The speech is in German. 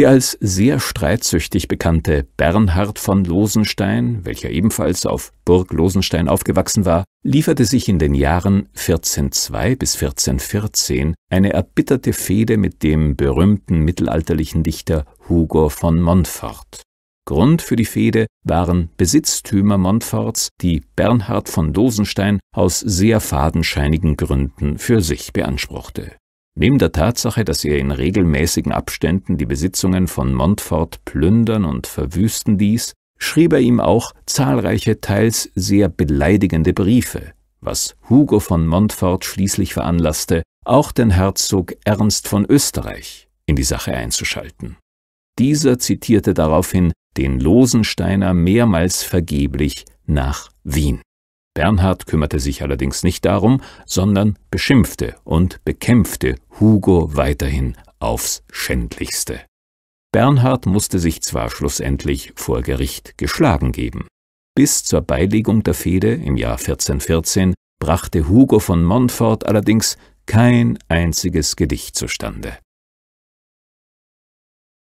Die als sehr streitsüchtig bekannte Bernhard von Losenstein, welcher ebenfalls auf Burg Losenstein aufgewachsen war, lieferte sich in den Jahren 1402 bis 1414 eine erbitterte Fehde mit dem berühmten mittelalterlichen Dichter Hugo von Montfort. Grund für die Fehde waren Besitztümer Montforts, die Bernhard von Losenstein aus sehr fadenscheinigen Gründen für sich beanspruchte Neben der Tatsache, dass er in regelmäßigen Abständen die Besitzungen von Montfort plündern und verwüsten ließ, schrieb er ihm auch zahlreiche teils sehr beleidigende Briefe, was Hugo von Montfort schließlich veranlasste, auch den Herzog Ernst von Österreich in die Sache einzuschalten. Dieser zitierte daraufhin den Losensteiner mehrmals vergeblich nach Wien. Bernhard kümmerte sich allerdings nicht darum, sondern beschimpfte und bekämpfte Hugo weiterhin aufs Schändlichste. Bernhard musste sich zwar schlussendlich vor Gericht geschlagen geben. Bis zur Beilegung der Fehde im Jahr 1414 brachte Hugo von Montfort allerdings kein einziges Gedicht zustande.